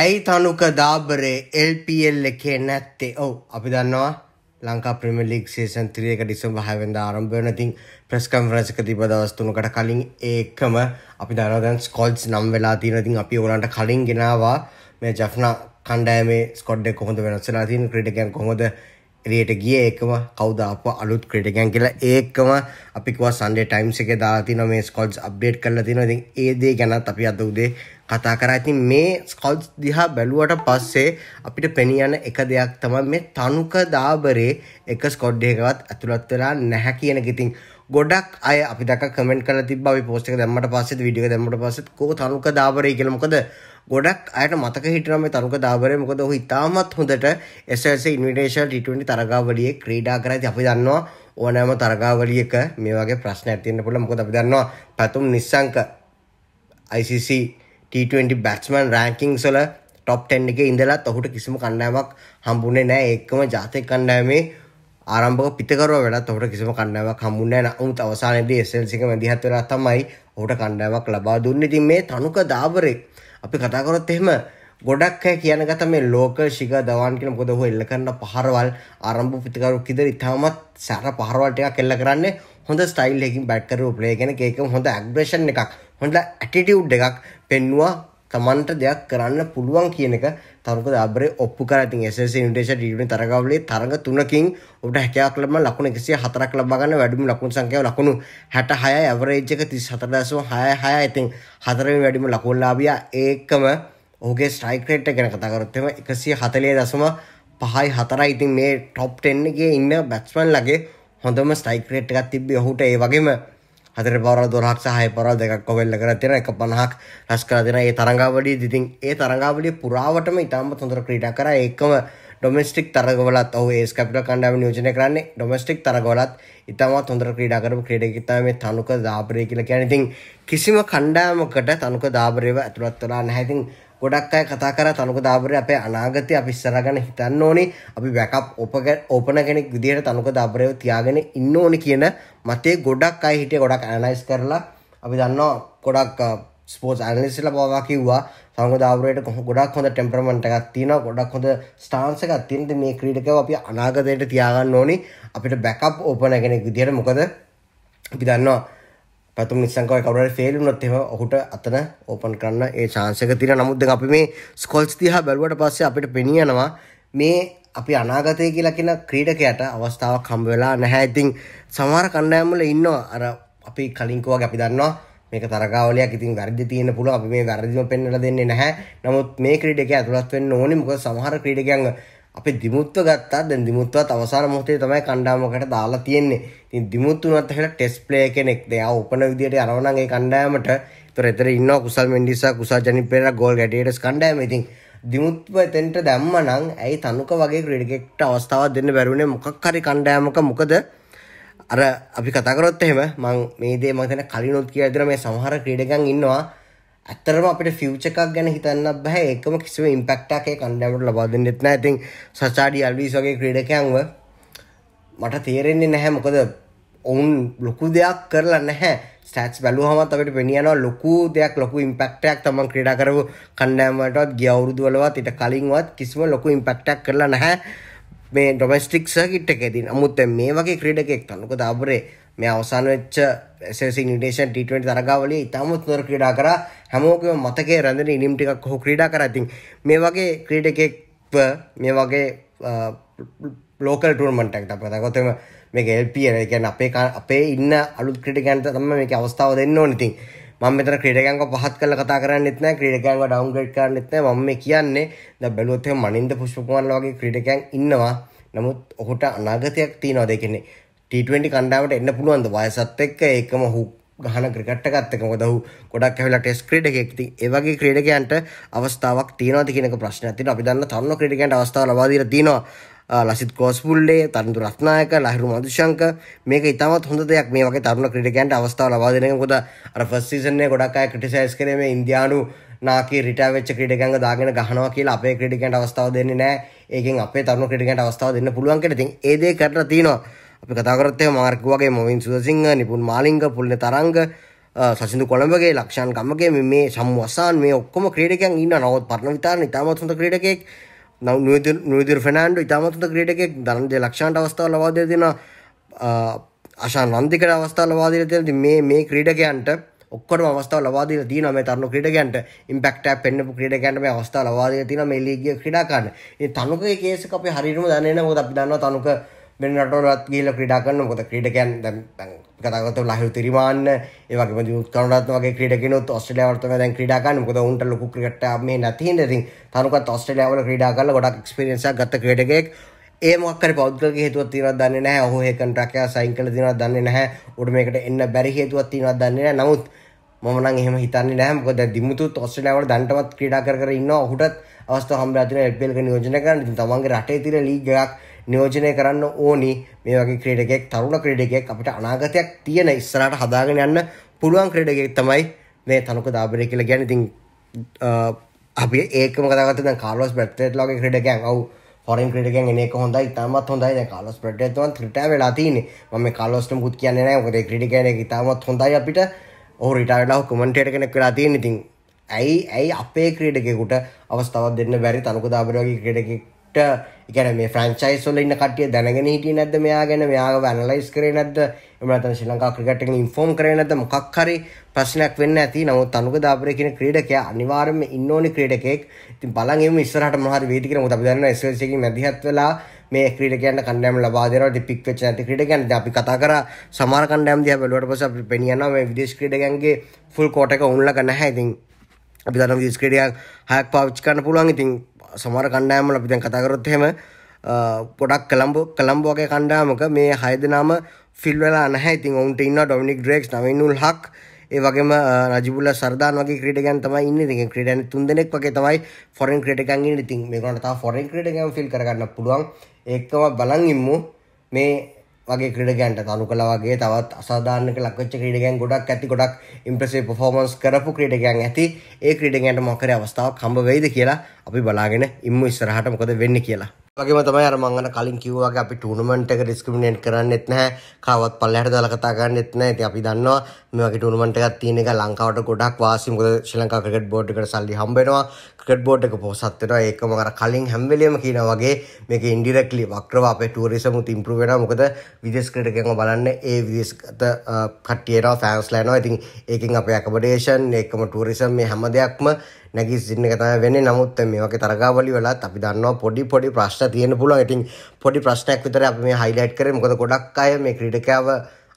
ඇයි තනුක දාබරේ එල්පල් එකේ නැත්තේ ඔවු අපි දන්නවා ලංකා ප්‍රමිලික් සේෂන් ත්‍රියක ඩිසම් හවෙන්ද ආරම්භයනතින් ප්‍රස්කම් රසක තිබ දවස්තුනකට කලින් ඒකම අපි දනදන් ස්කොල්ස් නම් වෙලා තිනතින් අපි ඕලන්ට කලින් ගෙනවා මේ ජෆ්නා කණ්ඩෑමේ ස්කොඩ් කොහොඳ වෙනස්සලා තින් ක්‍රටකන් කොහොද එලියට ගිය එකම කවුද අප අලුත් ක්‍රටකන් කියලා ඒකම අපිකව සන්ඩේ ටයිම්ස් එක දාතින මේ ස්කොල්ස් අප්ඩේට් කරලා තින ඉතින් ඒ දේ ගැනත් අපි අද උදේ කතා කරා. ඉතින් මේ ස්කවුට්ස් දිහා බැලුවට පස්සේ අපිට පෙනී යන එක දෙයක් තමයි මේ තනුක දාබරේ එක ස්කොඩ් එකකවත් ඇතුළත් වෙලා නැහැ කියන එක. ඉතින් ගොඩක් අය අපි දැක්ක කමෙන්ට් කරලා තිබ්බා අපි පෝස්ට් එක දැම්මට පස්සෙත් වීඩියෝ එක දැම්මට පස්සෙත් කෝ තනුක දාබරේ කියලා. මොකද ගොඩක් අයට මතක හිටන මේ තරුක දාබරය මොකද ඔහු ඉතාමත් හොඳට SLC ඉන්විටේෂනල් T20 තරගාවලියේ ක්‍රීඩා කරද්දී අපි දන්නවා ඕනෑම තරගාවලියක මේ වගේ ප්‍රශ්න ඇති වෙන්න පුළුවන් මොකද අපි දන්නවා පැතුම් නිස්සංක ICC T20 බැට්ස්මන් රෑකින්ස් වල ටොප් 10 එකේ ඉඳලත් ඔහුට කිසිම කණ්ඩායමක් හම්බුනේ නැහැ එක්කම ජාතික කණ්ඩායමේ ආරම්භක පිටකරුව වෙලත් ඔහුට කිසිම කණ්ඩායමක් හම්බුනේ නැහැ නමුත් අවසානයේදී SLC එක මැදිහත් වෙලා තමයි ඔහුට කණ්ඩායමක් ලබා දුන්නේ ඉතින් මේ තනුක දාබරේ අපි කතා කරොත් එහෙම ගොඩක් අය කියන ගත මේ ලෝක ශිග දවන් කියන මොකද ඔහු එල්ල කරන පහරවල් ආරම්භ පිටකරු කිදර ඉතාමත් සැර පහරවල් ටිකක් එල්ල කරන්නේ හොඳ ස්ටයිල්ලකින් බැට්කර උපලේ ගැන ඒක හොඳ ඇක්්‍රේෂන් එකක් හොඳ ඇටිටියුඩ් එකක් පෙන්වා තමන්ට දෙයක් කරන්න පුළුවන් කියන එක තරුක දබරේ ඔප්පු කරති ස ඉන්ටේෂ ටීටන තරගවලේ තරග තුනකින් ඔට හැකයාක්ලම ලකුණ එකසිේ හතරක් ලබගන්න වැඩිම ලකුණ සංකය ලකුණු හැට හය ඇවරේජ්ජක තිස් හතරදැසෝ හය හය ඇතින් හතරම වැඩිම ලකුණලාබිය ඒකම ඕගේ ස්ට්‍රයිකරේට් ගැන කතකරත්තම එකසිය හතලේ දසම පහයි හතරයි ඉතින් මේ ටොප් ටෙන්ගේ ඉන්න බැත්ස්මන් ලගේ හොඳම ස්ටයික් රේට් එකක් තිබ්බේ ඔහුට ඒ වගේම හතර පවරල් 12ක් සහ 6 පවරල් දෙකක් කොවෙල්ල කරලා තියෙන 150ක් රස් කරලා තියෙන ඒ තරඟාවලිය ඉතින් ඒ තරඟාවලිය පුරාවටම ඉතාමත් හොඳට ක්‍රීඩා කරා ඒකම ඩොමස්ටික් තරගවලත් ඔහු ඒස් කැපිටල් කණ්ඩායම නියෝජනය කරන්නේ ඩොමස්ටික් තරගවලත් ඉතාමත් හොඳට ක්‍රීඩා කරපු ක්‍රීඩකයෙක් තමයි මේ තනුක දාබරේ කියලා කියන්නේ. ඉතින් කිසිම කණ්ඩායමකට තනුක දාබරේව ඇතුළත් වෙලා නැහැ. ඉතින් ගොඩක් අය කතා කර තනක දාබරය අපේ අනාගතය අපි ඉස්සරගන්න හිතන්න ඕනේ අපි වැකප් ඔපග ඕපන කෙනෙක් විදිහට තනක දාබරය තියාගෙන ඉන්න ඕනි කියන මතේ ගොඩක් අයි හිටිය ගොඩක් ඇනයිස් කරලා අපි දන්නවා ගොඩක් ස්පෝස් ඇනලිස්ල බවා කිව්වා සංග දාවරයට කොහ ගොඩක් හොඳ ටෙම්පරමට එකක් තියෙන ගොඩක් හොඳ ස්ටාන්සක තියනද මේ ක්‍රීඩකව අපි අනාගතයට තියාගන්න ඕනි අපිට බැකප් ඕපන කෙනෙක් විදිහට මොකද අපි දන්නවා පැතුම් නිසංකව කවුරුහරි ෆේල් වුණොත් එහෙම ඔහුට අතන ඕපන් කරන්න ඒ chance එක තියෙනවා. නමුත් දැන් අපි මේ ස්කොල්ස් දිහා බැලුවට පස්සේ අපිට පෙනී යනවා මේ අපි අනාගතය කියලා කියන ක්‍රීඩකයට අවස්ථාවක් හම්බ වෙලා නැහැ. ඉතින් සමහර කණ්ඩායම් වල ඉන්නවා අර අපි කලින් කිව්වා අපි දන්නවා මේක තරගාවලයක් ඉතින් වැරදි තියෙන පුළුවන් අපි මේ වැරදිම පෙන්වලා දෙන්නේ නැහැ. නමුත් මේ ක්‍රීඩකයා ඇතුළත් වෙන්න ඕනේ මොකද සමහර ක්‍රීඩකයන් අපේ දිමුත්ව ගත්තා දැන් දිමුත්වත් අවසාන මොහොතේ තමයි කණ්ඩායමකට දාලා තියෙන්නේ. ඉතින් දිමුත් උනත් එහෙලා ටෙස්ට් ප්ලේ කෙනෙක්. එයා ඕපන විදියට යනවා නම් ඒ කණ්ඩායමට. ඒතර එතන ඉන්නවා කුසල් මෙන්ඩිසා, කුසල් ජනිත් පෙරේරා ගෝල් ගැටියටස් කණ්ඩායම. ඉතින් දිමුත්ව එතෙන්ට දැම්ම නම් ඇයි තනුක වගේ ක්‍රීඩකෙක්ට අවස්ථාවක් දෙන්න බැරුණේ මොකක් හරි කණ්ඩායමක මොකද අර අපි කතා කරොත් එහෙම මං මේ දේ මම හිතන්නේ කලිනුත් කියලා විතර මේ සමහර ක්‍රීඩකයන් ඉන්නවා ඇත්තරම අපිට ෆියුච එකක් ගැන හිතන්න බැහැ එකම කිසිම ඉම්පෙක්ටක්ේ කණ්ඩාවට ලබා දෙන්න එත්න ඇතින් සචාඩි අල්විස් වගේ ක්‍රීඩකයන්ව මට තේරෙන්නේ නැහැ මොකද ඔවුන් ලොකු දෙයක් කරලා නැහැ ස්ටෑට්ස් බැලුවහමත් අපිට පෙනියනවා ලොකු දෙයක් ලොකු ඉම්පෙක්ටයක් තමන් ක්‍රීඩා කරපු කණ්ඩායමටවත් ගිය අවුරුදු වලවත් ඊට කලින්වත් කිසිම ලොකු ඉම්පෙක්ටයක් කරලා නැහැ මේ ඩොමෙස්ටික් සර්කිට් එකේදී. නමුත් මේ වගේ ක්‍රීඩකෙක් තමයි. මොකද අපරේ මේ අවසාන වෙච්ච SS ඉන්විටේෂන් T20 තරගාවලිය ඉතාමත් හොඳ ක්‍රීඩා කරා හැමෝගේම මතකයේ රැඳෙන ඉනිම් ටිකක් ඔහු ක්‍රීඩා කරා. ඉතින් මේ වගේ ක්‍රීඩකෙක්ව මේ වගේ ලෝකල් ටූර්නමන්ට් එකක් තමයි. ඒකත් මේක LPL ඒ කියන්නේ අපේ අපේ ඉන්න අලුත් ක්‍රීඩකයන්ට තමයි මේකේ අවස්ථාව දෙන්න ඕනේ. ඉතින් මම මෙතන ක්‍රීඩකයන්ව පහත් කරලා කතා කරන්නෙත් නැහැ ක්‍රීඩකයන්ව ඩවුන්ග්‍රේඩ් කරන්නෙත් නැහැ මම මේ කියන්නේ දැන් බැලුවොත් එහෙනම් මනින්ද පුෂ්පකුමාරලා වගේ ක්‍රීඩකයන් ඉන්නවා. නමුත් ඔහුට අනාගතයක් තියනවා දෙකනේ ටීටවෙන්ටි කණ්ඩාවට එන්න පුළුවන්ද වයසත් එක්ක ඒකම හු ගහන ක්‍රිකට් එකත් එක්ක මොකද ඔහු ගොඩක් ඇවිල්ලා ටෙස්ට් ක්‍රීඩකෙක් ඉතින් ඒ වගේ ක්‍රීඩකයන්ට අවස්ථාවක් තියනවාද කියන එක ප්‍රශ්නයක් තියෙනවා අපි දන්න තරුණ ක්‍රීඩකයන්ට අවස්ථාව ලබා දීලා තියෙනවා ලසිත් කෝස්පුල්ලේ තරුණ රත්නායක ලහිරු මදුශංක මේක ඉතාමත් හොඳ දෙයක් මේ වගේ තරුණ ක්‍රීඩකයන්ට අවස්ථාව ලබා දෙන එක මොකද අර ෆස්ට් සීසන් එකේ ගොඩක් අය ක්‍රිටිසයිස් කරේ මේ ඉන්දියානු නාකී රිටා වෙච්ච ක්‍රීඩකයන්ව දාගෙන ගහනවා කියලා අපේ ක්‍රීඩකයන්ට අවස්ථාව දෙන්නේ නැහැ ඒකෙන් අපේ තරුණ ක්‍රීඩකයන්ට අවස්ථාව දෙන්න පුළුවන් කියලා ඉතින් ඒ දේ කරලා තියෙනවා අපි කතාකරත්තය මාර්ක වගේ මොවින් සුදසිංහ නිපුන් මාලිංග පුල්න තරංග සසිදු කොළඹගේ ලක්ෂන් ගමගේ මේ සම්වසාන් මේ ඔක්කොම ක්‍රඩකයන් ඉන්න නවත් පරණ විතාරන ඉතාමත්සුඳ ක්‍රඩකෙක් නදිර ෆෙනන්ඩ ඉතාමත්තුද ක්‍රඩකෙක් දරන්ද ලක්ෂන්ට අවස්ථාව ලවාද දෙෙන අශා නන්දිකට අවස්ථාව ලවාදීර තියද මේ මේ ක්‍රීඩකයන්ට ඔක්කොට අවස්ථාව ලවාදීර දීන මේ තරුණ ක්‍රීඩකයන්ට ඉම්පැක්ට් එකක් පෙන්නපු ක්‍රීඩකයන්ට මේ අවස්ථාව ලවාදීර තියෙන මේ ලීගිය ක්‍රීඩා කරන්න. ඉතින් තනුකේ කේස් එක අපි හරියටම දන්නේ නැහැ. මොකද අපි දන්නවා තනුක වෙන රටවලත් ගිහිල්ලා ක්‍රීඩා කරනවා. මොකද ක්‍රීඩකයන් දැන් දැන් කතා කරද්දී ලහිරු තිරිමාන්න, ඒ වගේම දියුත් කරුණාරත්න වගේ ක්‍රීඩකිනුත් ඔස්ට්‍රේලියාවට තමයි දැන් ක්‍රීඩා කරන්නේ. මොකද උන්ට ලොකු ක්‍රිකට් මේ නැති හින්දා ඉතින් තනුකත් ඔස්ට්‍රේලියාවල ක්‍රීඩා කරලා ගොඩක් එක්ස්පීරියන්ස් එකක් ගත්ත ක්‍රීඩකයෙක්. ඒ මොක්කර පෞද්ගලක හේතුවත් තියෙනවද දන්නේ නැහැ. ඔහු ඒ කන්ට්‍රැක්ට් එක සයින් කළා තියෙනවද දන්නේ නැහැ. උඩ මේකට එන්න බැරි හේතුවක් තියෙනවද දන්නේ නැහැ. නමුත් මම නම් එහෙම හිතන්නේ නැහැ මොකද දිමුතුත් ඔස්ට්‍රේලියාවට දැන්ටමත් ක්‍රීඩා කර කර ඉන්නවා ඔහුටත් අවස්ථාව හම්බෙලා තියෙනවා එල්පීඑල් එක නියෝජනය කරන්න. ඉතින් තමන්ගේ රටේ තියෙන ලීග් එකක් නියෝජනය කරන්න ඕනි මේ වගේ ක්‍රීඩකෙක් තරුණ ක්‍රීඩකෙක් අපිට අනාගතයක් තියෙන ඉස්සරහට හදාගෙන යන්න පුළුවන් ක්‍රීඩකෙක් තමයි මේ තනුක දාබරේ කියලා කියන්නේ ඉතින් අපි ඒකම කතා කරත් දැන් කාර්ලොස් බැට්රේට් වගේ ක්‍රීඩකයන් අවු හොරෙන් ක්‍රටකෙන් එනෙක හොඳයි ඉතාමත් හොඳයි කාලොස් ප්‍රටේතුවන් ්‍රටා වෙලා තින ම කාලොස්ට මුත් කියන්නේ නෑ ොද ක්‍රටිකන ඉතාමත් හොඳයි අපිට ඕ රිටාලා කොමන්ටේට කෙනෙක් වෙලා තියෙන ඉතින් ඇයි ඇයි අපේ ක්‍රීඩකෙකුට අවස්ථාවත් දෙන්න බැරි තනුක දාබරගේ ක්‍රඩකෙක් කට්ට ගැන මේ ෆ්‍රංචයිස් වල ඉන්න කට්ටිය දැනගෙන හිටියේ නැද්ද මෙයා ගැන මෙයාව ඇනලයිස් කරේ නැද්ද එහෙම නැත්නම් ශ්‍රී ලංකා ක්‍රිකට් එකෙන් ඉන්ෆෝම් කරේ නැද්ද මොකක් හරි ප්‍රශ්නයක් වෙන්න ඇති නමුත් අනුග දාපරේ කියන ක්‍රීඩකයා අනිවාර්යයෙන්ම ඉන්න ඕනේ ක්‍රීඩකයෙක් ඉතින් බලන් එමු ඉස්සරහට මොනවද වේද කියලා මොකද අපි දන්නවා SLC එකකින් මැදිහත් වෙලා මේ ක්‍රීඩකයන්ට කණ්ඩායම ලබා දෙනවා ඉතින් පික් වෙච්ච නැති ක්‍රීඩකයන් ඉතින් අපි කතා කරා සමහර කණ්ඩායම් දිහා බැලුවට පස්සේ අපි පෙනියනවා මේ විදේශ ක්‍රීඩකයන්ගේ ෆුල් කෝට් එක උන් ළඟ නැහැ ඉතින් අපි දන්නවා විදේශ ක්‍රීඩකයන් හයක් පාවිච්චි කරන්න පුළුවන් ඉතින් සමර කණ්ඩායමල අපි දැන් කතා කරොත් එහෙම පොඩක් කළම්බ කළම්බ වගේ කණ්ඩායමක මේ හය දෙනාම ෆිල් වෙලා නැහැ. ඉතින් ඔවුන්ට ඉන්නවා ඩොමිනික් ඩ්‍රේක්ස්, නවිනුල් හක්, ඒ වගේම රජිබුල්ල සර්දාන් වගේ ක්‍රීඩකයන් තමයි ඉන්නේ. ඉතින් ක්‍රීඩකයන් තුන් දෙනෙක් වගේ තමයි ෆොරෙන් ක්‍රීඩකයන් ඉන්නේ. ඉතින් මේගොල්ලන්ට තව ෆොරෙන් ක්‍රීඩකයන් ෆිල් කරගන්න පුළුවන්. ඒකම බලන් ඉමු. මේ වගේ ක්‍රඩගන්ට තනුකළ වගේ තවත් අසාධානක ලක්වෙච්ච ක්‍රඩගන් ගොඩක් ඇති ගොඩක් ඉම්ප්‍රසේ පොෆෝමන්ස් කරපු ක්‍රඩගන් ඇති ඒ ක්‍රඩගන්ට මොකර අවස්ථාව කම්බ වෙයිද කියලා අපි බලාගෙන ඉම්ම ඉස්සරහට මොකද වෙන්න කියලා වගේම තමයි අර මං අර කලින් කිව්වා වගේ අපි ටූර්නමන්ට් එක ඩිස්ක්‍රිමිනේට් කරන්නෙත් නැහැ. කවවත් පල්ලෙහාට දාලා කතා කරන්නෙත් නැහැ. ඉතින් අපි දන්නවා මේ වගේ ටූර්නමන්ට් එකක් තියෙන එක ලංකාවට ගොඩක් වාසි. මොකද ශ්‍රී ලංකා ක්‍රිකට් බෝඩ් එකට සල්ලි හම්බ වෙනවා. ක්‍රිකට් බෝඩ් එක පොසත් වෙනවා. ඒකම අර කලින් හැම වෙලෙම කියනවා වගේ මේක ඉන්ඩිරෙක්ට්ලි වක්‍රව අපේ ටූරිසම් උත් ඉම්ප්‍රූව් වෙනවා. මොකද විදේශ ක්‍රිකට් බලන්න ඒ විදේශගත කට්ටිය එනවා, ෆෑන්ස්ලා එනවා. ඉතින් ඒකෙන් අපේ ඇකොමඩේෂන්, ඒකම ටූරිසම් මේ හැම දෙයක්ම නැගී සිටින එක තමයි වෙන්නේ. නමුත් මේ වගේ තරගාවලි වලත් අපි දන්නවා පොඩි පොඩි ප්‍රශ්න තියෙන්න පුළුවන්. ඉතින් පොඩි ප්‍රශ්නයක් විතරයි අපි මේ highlight කරේ. මොකද ගොඩක් අය මේ ක්‍රීඩකයාව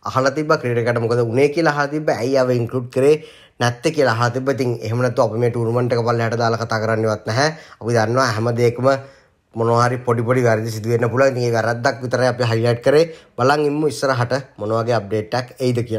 අහලා තිබ්බ ක්‍රීඩකයට මොකද උනේ කියලා අහලා තිබ්බ. ඇයි ආව ඉන්ක්ලූඩ් කරේ නැත්තේ කියලා අහලා තිබ්බ. ඉතින් එහෙම නැත්නම් අපි මේ ටූර්නමන්ට් එක පල්ලෙහාට දාලා කතා කරන්නවත් නැහැ. අපි දන්නවා හැම දෙයකම මොනවා හරි පොඩි පොඩි වැරදි සිදු වෙන්න පුළුවන්. ඉතින් ඒ වැරද්දක් විතරයි අපි හයිලයිට් කරේ. බලන් ඉමු ඉස්සරහට මොන වගේ අප්ඩේට් එකක් එයිද කියලා.